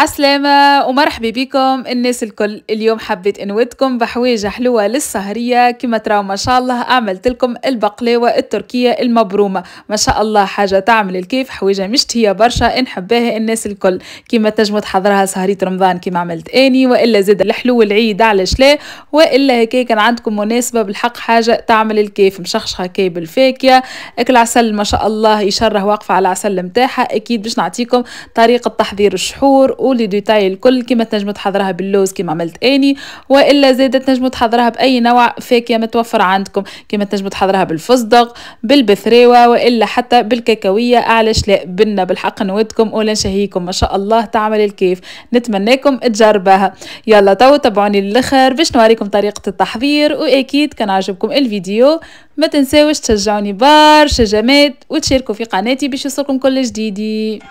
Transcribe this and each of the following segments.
más السلامة ومرحبا بكم الناس الكل اليوم حبيت انودكم بحوايج حلوة للسهرية كما تراو ما شاء الله عملت لكم البقلاوة التركية المبرومة ما شاء الله حاجة تعمل الكيف حوايج مشتهية برشا نحبها الناس الكل كما تجمو تحضرها سهرية رمضان كما عملت اني والا زاد الحلو العيد على شلا والا هكا كان عندكم مناسبة بالحق حاجة تعمل الكيف مشخشخة كي بالفاكهة العسل ما شاء الله يشره واقفة على العسل متاحة اكيد باش نعطيكم طريقة تحضير الشحور ولي ديتاي الكل كيما تنجموا تحضرها باللوز كيما عملت اني والا زاده تنجموا تحضرها باي نوع فاكهه متوفر عندكم كيما تنجموا تحضرها بالفستق بالبثريوه والا حتى بالكاكاويه علاش لا بنا بالحق نودكم ولا نشهيكم ما شاء الله تعمل الكيف نتمناكم تجربها يلا تو تابعوني للاخر باش نوريكم طريقه التحضير واكيد كان عجبكم الفيديو ما تنساوش تشجعوني برشا جماد وتشاركوا في قناتي باش يوصلكم كل جديدي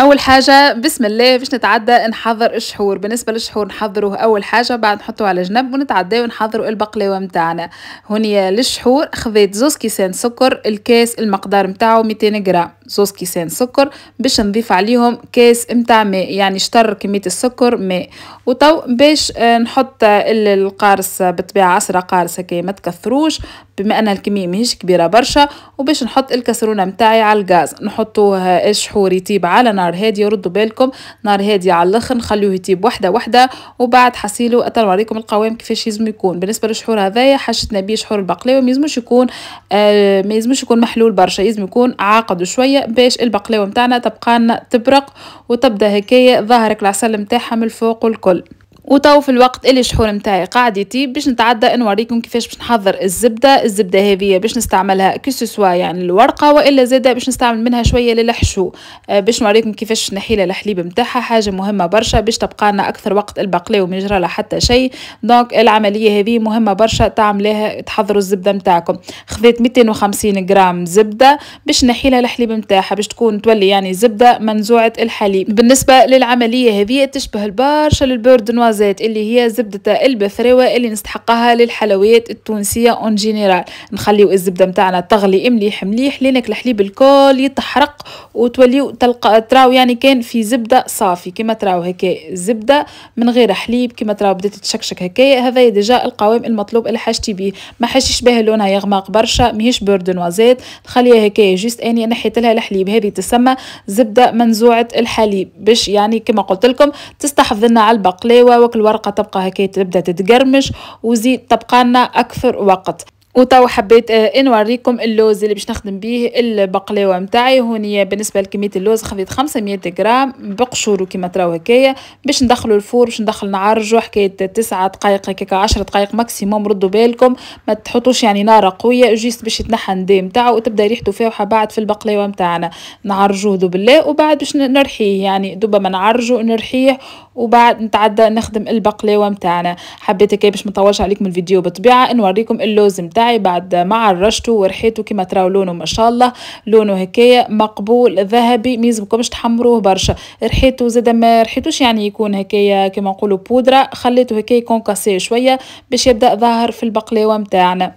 اول حاجه بسم الله باش نتعدى نحضر الشحور بالنسبه للشحور نحضروه اول حاجه بعد نحطوه على جنب ونتعداو ونحضروا البقلاوه نتاعنا هنا للشحور خذيت زوز كيسان سكر الكاس المقدار نتاعو 200 غرام زوز كيسان سكر باش نضيف عليهم كاس نتاع ماء يعني شطر كميه السكر ماء وتو باش آه، نحط آه، القارص بطبيعه عصره قارص كي ما تكثروش بما ان الكميه ماهيش كبيره برشا وباش نحط الكسرونه نتاعي على الغاز نحطوه آه، الشحور يطيب على نار نار هادي ردوا بالكم نار هادي على الاخر نخليوه يطيب وحده وحده وبعد حصيله عليكم القوام كيفاش يزم يكون بالنسبه للشحور هذايا حاجتنا بيه شحور البقلاوه ما يلزمش يكون آه ما يلزمش يكون محلول برشا لازم يكون عاقد شويه باش البقلاوه نتاعنا تبقى تبرق وتبدا هكايا ظهرك العسل نتاعها من الفوق والكل وتو في الوقت اللي شحور متاعي قاعد يطيب باش نتعدى نوريكم كيفاش باش نحضر الزبده الزبده هذه باش نستعملها كسوسوا يعني الورقه والا زاده باش نستعمل منها شويه للحشو آه، باش نوريكم كيفاش نحيل الحليب متاعها حاجه مهمه برشا باش تبقى لنا اكثر وقت البقلاوه ما يجرى حتى شيء دونك العمليه هذه مهمه برشا تعملها تحضروا الزبده متاعكم خذيت 250 غرام زبده باش نحيلها الحليب متاعها باش تكون تولي يعني زبده منزوعه الحليب بالنسبه للعمليه هذه تشبه البرشا للبيرد الغازات اللي هي زبدة البثروة اللي نستحقها للحلويات التونسية اون جينيرال نخليو الزبدة متاعنا تغلي مليح مليح لينك الحليب الكل يتحرق وتوليو تلقى تراو يعني كان في زبدة صافي كما تراو هكا زبدة من غير حليب كما تراو بدات تشكشك هكايا هذا ديجا القوام المطلوب اللي حاجتي بيه ما حاشيش بها لونها يغمق برشا ماهيش بورد نوازيت نخليها هكايا جوست اني نحيت لها الحليب هذه تسمى زبدة منزوعة الحليب باش يعني كما قلت لكم تستحفظ لنا على البقلاوة تواك الورقة تبقى هكا تبدأ تتقرمش وزيد تبقى لنا أكثر وقت وتو حبيت انوريكم آه، نوريكم اللوز اللي باش نخدم بيه البقلاوه نتاعي هوني بالنسبه لكميه اللوز خذيت 500 غرام بقشور كيما تراو هكايا باش ندخلو الفور باش ندخل نعرجو حكايه 9 دقائق هكاك 10 دقائق ماكسيموم ردوا بالكم ما تحطوش يعني نار قويه جيست باش يتنحى الندي نتاعو وتبدا ريحته فاوحه بعد في البقلاوه نتاعنا نعرجوه دو بالله وبعد باش نرحيه يعني دوبا ما نعرجو نرحيه وبعد نتعدى نخدم البقلاوه نتاعنا حبيت كي باش ما نطولش عليكم الفيديو بطبيعه نوريكم اللوز نتاعي بعد ما عرجته ورحيته كما تراو لونه ما شاء الله لونه هكايا مقبول ذهبي ما يلزمكمش تحمروه برشا رحيته زاد ما ريحتوش يعني يكون هكايا كما نقولوا بودره خليته هكايا كونكاسي شويه باش يبدا ظاهر في البقلاوه نتاعنا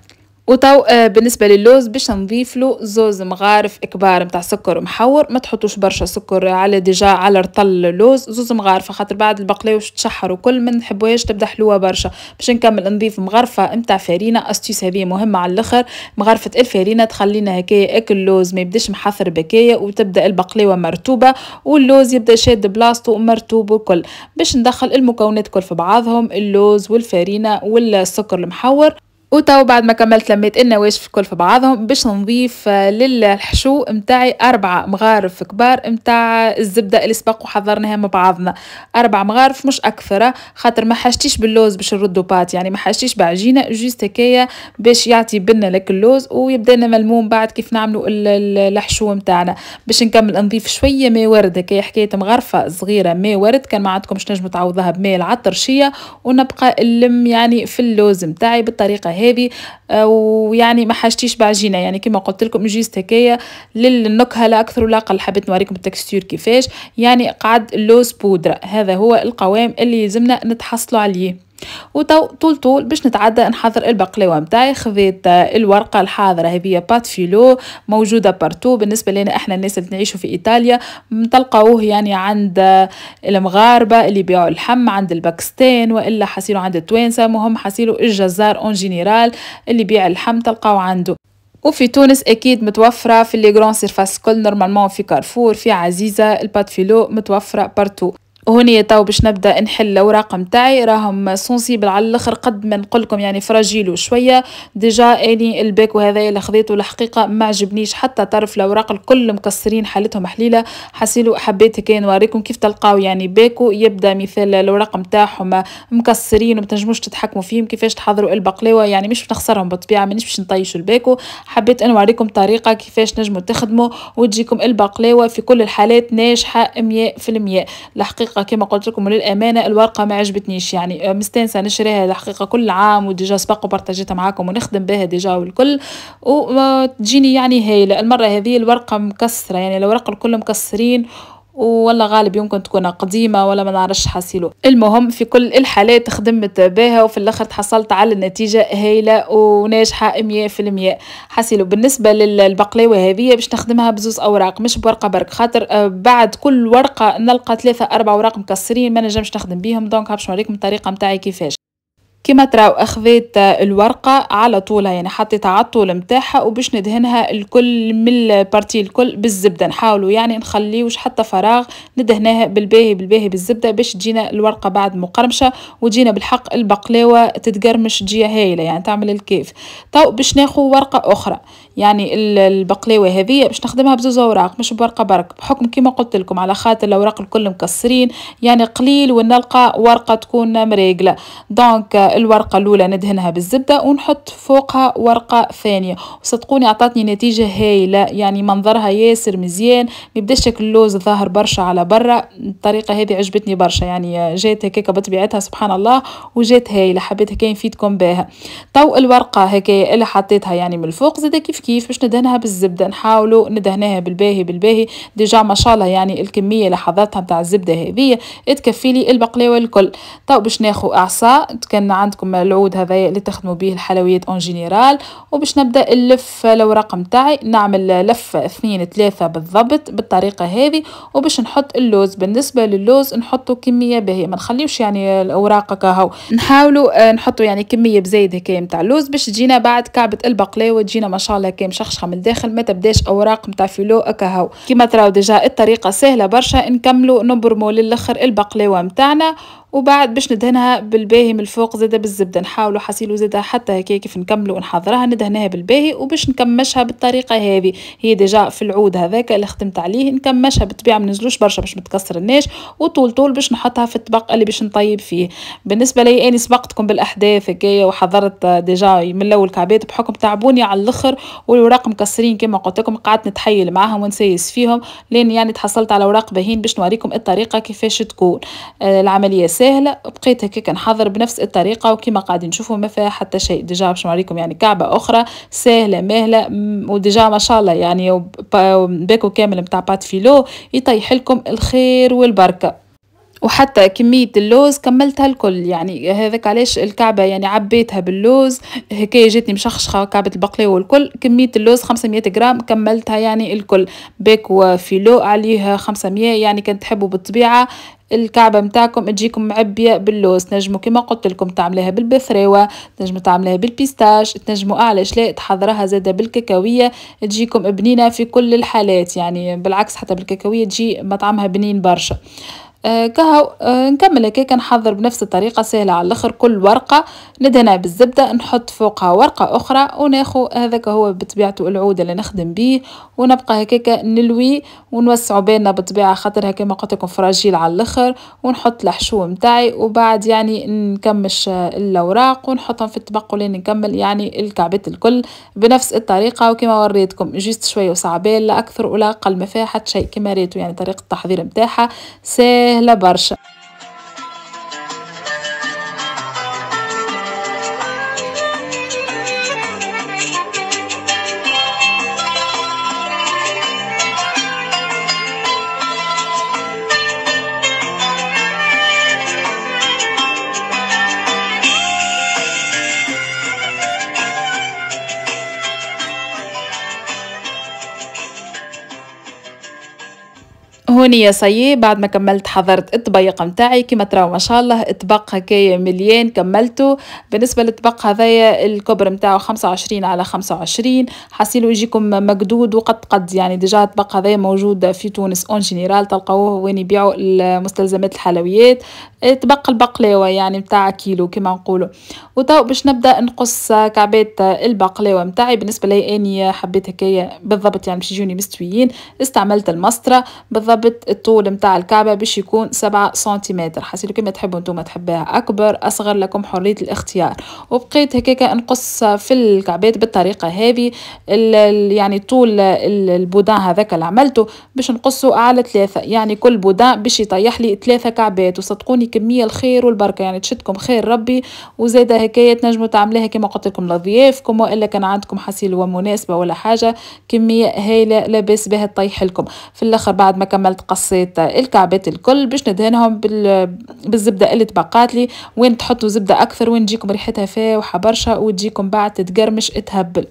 وطو آه، بالنسبة للوز باش نضيف له زوز مغارف كبار متاع سكر محور ما تحطوش برشا سكر على ديجا على رطل اللوز زوز مغارفة خاطر بعد البقلاوة باش تشحر وكل من نحبوهاش تبدا حلوة برشا باش نكمل نضيف مغرفة متاع فارينة استيس هذه مهمة على الاخر مغرفة الفارينة تخلينا هكايا اكل اللوز ما يبداش محثر بكايا وتبدا البقلاوة مرتوبة واللوز يبدا شاد بلاصتو ومرتوب وكل باش ندخل المكونات كل في بعضهم اللوز والفارينة والسكر المحور وتو بعد ما كملت لميت النواشف الكل في بعضهم باش نضيف آه، للحشو متاعي أربعة مغارف كبار متاع الزبدة اللي سبق وحضرناها مع بعضنا أربع مغارف مش أكثر خاطر ما حشتيش باللوز باش نردو بات يعني ما حشتيش بعجينة جوست هكايا باش يعطي بنا لك اللوز ويبدا لنا ملموم بعد كيف نعملوا الحشو متاعنا باش نكمل نضيف شوية ماء ورد هكايا حكاية مغرفة صغيرة ماء ورد كان ما عندكمش نجمو تعوضها بماء العطرشية ونبقى نلم يعني في اللوز متاعي بالطريقة هابي آه، ويعني ما حاجتيش بعجينه يعني كما قلت لكم جيست هكايا للنكهه لا اكثر ولا اقل حبيت نوريكم التكستير كيفاش يعني قعد لوز بودره هذا هو القوام اللي يلزمنا نتحصلوا عليه وطول طول باش نتعدى نحضر البقلاوه متاعي خذيت الورقه الحاضره هذه بات فيلو موجوده بارتو بالنسبه لنا احنا الناس اللي نعيشوا في ايطاليا نلقاوه يعني عند المغاربه اللي يبيعوا اللحم عند الباكستان والا حسيلو عند التوانسه مهم حسيلو الجزار اون جينيرال اللي يبيع اللحم تلقاو عنده وفي تونس اكيد متوفره في لي غران سيرفاس كل نورمالمون في كارفور في عزيزه البات فيلو متوفره بارتو وهني تو باش نبدا نحل الاوراق نتاعي راهم سونسيبل على الاخر قد ما نقول لكم يعني فراجيلو شويه ديجا اني الباك وهذا اللي خذيته الحقيقه ما عجبنيش حتى طرف الاوراق الكل مكسرين حالتهم حليله حسيلو حبيت كي نوريكم كيف تلقاو يعني باكو يبدا مثال الاوراق نتاعهم مكسرين وما تنجموش تتحكموا فيهم كيفاش تحضروا البقلاوه يعني مش بنخسرهم بالطبيعه مانيش باش نطيش الباكو حبيت نوريكم طريقه كيفاش نجموا تخدموا وتجيكم البقلاوه في كل الحالات ناجحه 100% الحقيقه الحقيقه كما قلت لكم للامانه الورقه ما عجبتنيش يعني آه، مستانسه نشريها الحقيقه كل عام وديجا سبق وبارطاجيتها معاكم ونخدم بها ديجا والكل وتجيني يعني هايله المره هذه الورقه مكسره يعني الورق الكل مكسرين ولا غالب يمكن تكون قديمة ولا ما نعرفش حاسيله المهم في كل الحالات خدمت بها وفي الاخر تحصلت على النتيجة هايلة وناجحة مية في المية حاسيله بالنسبة للبقلاوة هذه باش نخدمها بزوز اوراق مش بورقة برك خاطر بعد كل ورقة نلقى ثلاثة اربع اوراق مكسرين ما نجمش نخدم بيهم دونك هبش نوريكم الطريقة متاعي كيفاش كما تراو اخذت الورقه على طولها يعني حطيتها على الطول متاحة وباش ندهنها الكل من البارتي الكل بالزبده نحاولوا يعني نخليوش حتى فراغ ندهناها بالباهي بالباهي بالزبده باش تجينا الورقه بعد مقرمشه وجينا بالحق البقلاوه تتقرمش تجي هايله يعني تعمل الكيف تو باش ناخو ورقه اخرى يعني البقلاوه هذه باش نخدمها بزوز اوراق مش بورقه برك بحكم كما قلت لكم على خاطر الاوراق الكل مكسرين يعني قليل ونلقى ورقه تكون مريقله دونك الورقه الاولى ندهنها بالزبده ونحط فوقها ورقه ثانيه وصدقوني اعطتني نتيجه هايله يعني منظرها ياسر مزيان ميبداش شكل اللوز ظاهر برشا على برا الطريقه هذه عجبتني برشا يعني جات هكاك بطبيعتها سبحان الله وجات هايله حبيت هكا نفيدكم بها تو الورقه هكا اللي حطيتها يعني من الفوق زاد كيف كيف باش ندهنها بالزبدة نحاولوا ندهنها بالباهي بالباهي ديجا ما شاء الله يعني الكمية لحظاتها متاع الزبدة هذه تكفي لي البقلاوة الكل تو باش ناخو اعصا كان عندكم العود هذايا اللي تخدموا به الحلويات اون جينيرال وباش نبدا نلف الاوراق متاعي نعمل لفه اثنين ثلاثه بالضبط بالطريقه هذه وباش نحط اللوز بالنسبه للوز نحطو كميه باهيه ما نخليوش يعني الاوراق كهو نحاولوا آه، نحطوا يعني كميه بزايد هكايا نتاع اللوز باش تجينا بعد كعبه البقلاوه تجينا ما شاء الله هكا مشخشخه من الداخل ما تبداش اوراق نتاع فيلو اكاهو كيما تراو ديجا الطريقه سهله برشا نكملوا نبرمو للاخر البقلاوه نتاعنا وبعد باش ندهنها بالباهي من الفوق زاده بالزبده نحاولوا حسيلو زاده حتى هكا كيف نكملوا ونحضرها ندهناها بالباهي وباش نكمشها بالطريقه هذه هي ديجا في العود هذاك اللي خدمت عليه نكمشها بالطبيعه ما برشا باش متكسرناش وطول طول باش نحطها في الطبق اللي باش نطيب فيه بالنسبه لي اني سبقتكم بالاحداث هكايا وحضرت ديجا من الاول كعبات بحكم تعبوني على الاخر والوراق مكسرين كما قلت لكم قعدت نتحيل معاهم ونسيس فيهم لين يعني تحصلت على اوراق باهين باش نوريكم الطريقه كيفاش تكون آه، العمليه سهله سهله بقيت هكاك نحضر بنفس الطريقه وكما قاعدين نشوفوا ما فيها حتى شيء ديجا باش نوريكم يعني كعبه اخرى سهله مهله وديجا ما شاء الله يعني باكو كامل نتاع بات فيلو يطيح لكم الخير والبركه وحتى كمية اللوز كملتها الكل يعني هذاك علاش الكعبة يعني عبيتها باللوز هكاية جاتني مشخشخة كعبة البقلاوة والكل كمية اللوز 500 جرام كملتها يعني الكل باكو فيلو عليها 500 يعني كان تحبوا بالطبيعة الكعبه متاعكم تجيكم معبيه باللوز تنجموا كما قلت لكم تعملها بالبثريوه تنجموا تعملها بالبيستاش تنجموا اعلى شلاء تحضرها زاده بالكاكاويه تجيكم بنينه في كل الحالات يعني بالعكس حتى بالكاكاويه تجي مطعمها بنين برشا آه كهو آه نكمل هكاك نحضر بنفس الطريقه سهله على الاخر كل ورقه ندهنها بالزبده نحط فوقها ورقه اخرى وناخو هذاك هو بطبيعته العود اللي نخدم بيه ونبقى هكاك نلوي ونوسعوا بالنا بالطبيعه خاطرها كما قلت لكم فراجيل على الاخر ونحط الحشو نتاعي وبعد يعني نكمش آه، الاوراق ونحطهم في الطبق ولين نكمل يعني الكعبات الكل بنفس الطريقه وكما وريتكم جيست شويه وصعبين لا اكثر ولا اقل ما فيها حتى شيء كما ريتو يعني طريقه التحضير نتاعها سهل पहला वर्ष هوني يا سي بعد ما كملت حضرت الطبيق متاعي كما تراو ما شاء الله الطبق هكايا مليان كملته بالنسبه للطبق هذايا الكبر خمسة 25 على 25 حاسيلو يجيكم مقدود وقد قد يعني ديجا الطبق هذايا موجود في تونس اون جينيرال تلقاوه وين يبيعوا المستلزمات الحلويات طبق البقلاوه يعني متاع كيلو كما نقولوا وتو باش نبدا نقص كعبات البقلاوه متاعي بالنسبه لي اني حبيت هكايا بالضبط يعني باش يجوني مستويين استعملت المسطره بالضبط الطول متاع الكعبه باش يكون سبعة سنتيمتر حسيتو كيما تحبوا نتوما تحبها اكبر اصغر لكم حريه الاختيار وبقيت هكاك نقص في الكعبات بالطريقه هذه يعني طول البودان هذاك اللي عملته باش نقصه على ثلاثه يعني كل بودان باش يطيح لي ثلاثه كعبات وصدقوني كميه الخير والبركه يعني تشدكم خير ربي وزاده هكايه تنجموا تعملوها كما قلت لكم لضيافكم والا كان عندكم حسيل ومناسبه ولا حاجه كميه هايله لاباس بها تطيح لكم في الاخر بعد ما كملت قصيت الكعبات الكل باش ندهنهم بال... بالزبده اللي تبقات لي وين تحطوا زبده اكثر وين تجيكم ريحتها فاوحه برشا وتجيكم بعد تتقرمش تهبل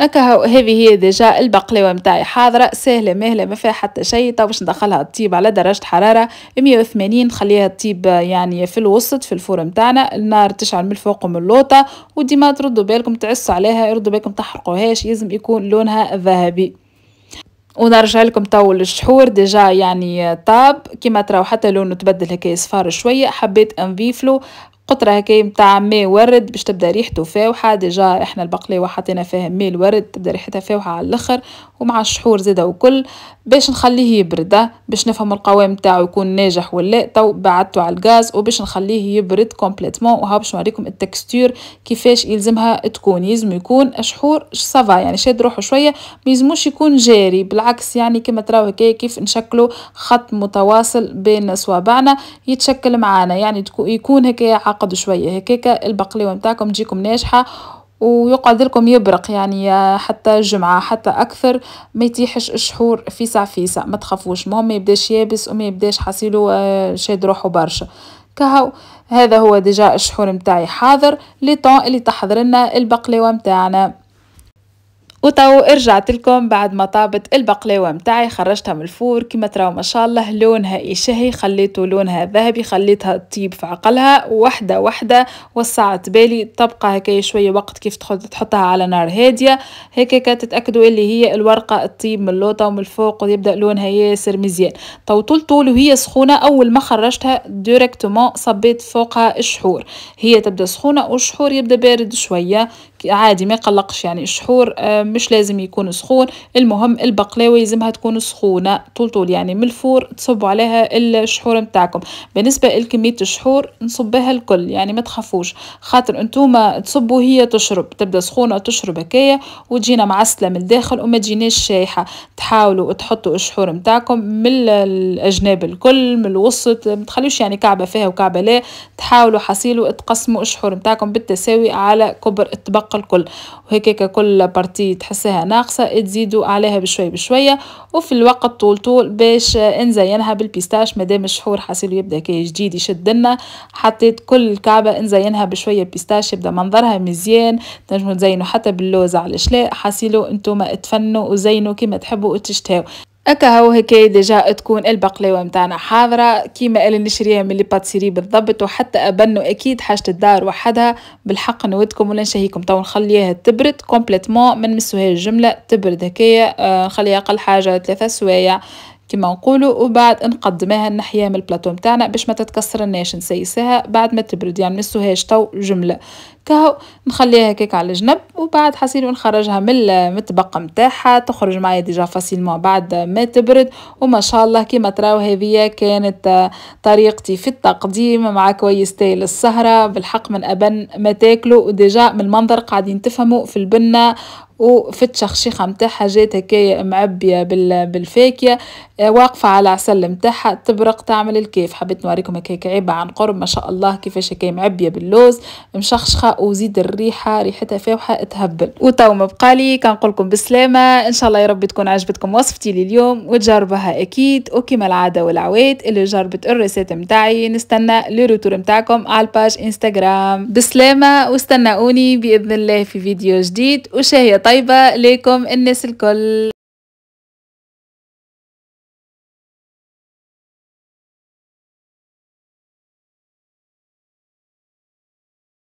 هكا هذه هي ديجا البقلاوه متاعي حاضره سهله مهله ما فيها حتى شيء تو باش ندخلها تطيب على درجه حراره 180 نخليها تطيب يعني في الوسط في الفرن متاعنا النار تشعل من الفوق ومن اللوطه وديما تردوا بالكم تعسوا عليها يردوا بالكم تحرقوهاش لازم يكون لونها ذهبي ونرجع لكم تو للشحور ديجا يعني طاب كيما تراو حتى لونه تبدل هكا صفار شويه حبيت انفيفلو قطرة هكايا متاع ماء ورد باش تبدا ريحته فاوحة ديجا احنا البقلاوة حطينا فيها ماء ورد تبدا ريحتها فاوحة على الاخر ومع الشحور زادا وكل باش نخليه يبرد باش نفهم القوام نتاعو يكون ناجح ولا تو بعدته على الغاز وباش نخليه يبرد كومبليتمون وها باش نوريكم التكستور كيفاش يلزمها تكون يلزم يكون شحور سافا يعني شاد روحه شويه ما يلزموش يكون جاري بالعكس يعني كما تراو هكايا كيف نشكلو خط متواصل بين صوابعنا يتشكل معانا يعني يكون هكايا تعقدوا شوية هكاك البقلاوة نتاعكم تجيكم ناجحة ويقعد لكم يبرق يعني حتى الجمعة حتى أكثر ما يتيحش الشحور فيسع فيسع ما تخافوش المهم ما يبداش يابس وما يبداش حصيلو آه، شاد روحه برشا كهو هذا هو ديجا الشحور متاعي حاضر لطن اللي تحضرنا البقلوة البقلاوة متاعنا وتو رجعت لكم بعد ما طابت البقلاوة متاعي خرجتها من الفور كما تراو ما شاء الله لونها إشهي خليته لونها ذهبي خليتها تطيب في عقلها وحدة وحدة وسعت بالي تبقى هكا شوية وقت كيف تحطها على نار هادية هيك تتأكدوا اللي هي الورقة تطيب من اللوطة ومن الفوق ويبدأ لونها ياسر مزيان تو طول طول وهي سخونة أول ما خرجتها ديريكتومون صبيت فوقها الشحور هي تبدأ سخونة والشحور يبدأ بارد شوية عادي ما يقلقش يعني الشحور آه، مش لازم يكون سخون المهم البقلاوه يلزمها تكون سخونه طول طول يعني من الفور تصبوا عليها الشحور نتاعكم بالنسبه لكميه الشحور نصبها الكل يعني ما تخافوش خاطر انتوما تصبوا هي تشرب تبدا سخونه وتشرب هكايا وتجينا معسله من الداخل وما تجيناش شايحه تحاولوا تحطوا الشحور نتاعكم من الاجناب الكل من الوسط ما تخليوش يعني كعبه فيها وكعبه لا تحاولوا حصيلوا تقسموا الشحور نتاعكم بالتساوي على كبر الطبق حق الكل وهيك كل بارتي تحسها ناقصة تزيدوا عليها بشوي بشوية وفي الوقت طول طول باش نزينها بالبيستاش مادام الشحور حاصل يبدا كي جديد يشدنا حطيت كل كعبة نزينها بشوية بيستاش يبدا منظرها مزيان تنجموا تزينوا حتى باللوز على الشلاء حاسيلو انتم اتفنوا وزينوا كما تحبوا وتشتهوا هكا هو هكاية ديجا تكون البقلاوة متاعنا حاضرة كيما اللي نشريها من لي بالضبط وحتى أبنو أكيد حاجة الدار وحدها بالحق نودكم ولا نشهيكم تو نخليها تبرد كومبليتمون ما نمسوهاش جملة تبرد هكايا آه نخليها أقل حاجة ثلاثة سوايع كما نقولوا وبعد نقدمها نحيها من البلاطو نتاعنا باش ما تتكسرناش نسيسها بعد ما تبرد يعني نسوهاش تو جمله تهو نخليها هكاك على جنب وبعد حصير نخرجها من المتبقى نتاعها تخرج معايا ديجا فاسيلمون بعد ما تبرد وما شاء الله كيما تراو هذه كانت طريقتي في التقديم مع كويس تاي للسهرة بالحق من أبن ما تاكلوا وديجا من المنظر قاعدين تفهموا في البنة وفي التشخشيخة نتاعها جات هكايا معبية بالفاكهه واقفة على عسل نتاعها تبرق تعمل الكيف حبيت نوريكم هكاك عيبه عن قرب ما شاء الله كيفاش هكايا معبية باللوز مشخشخة وزيد الريحة ريحتها فاوحة تهبل وتو ما بقالي كنقولكم بالسلامة ان شاء الله يا رب تكون عجبتكم وصفتي لليوم وتجربها اكيد وكما العادة والعواد اللي جربت الريسيت متاعي نستنى لي روتور متاعكم على الباج انستغرام بالسلامة واستنوني باذن الله في فيديو جديد وشهية طيبة ليكم الناس الكل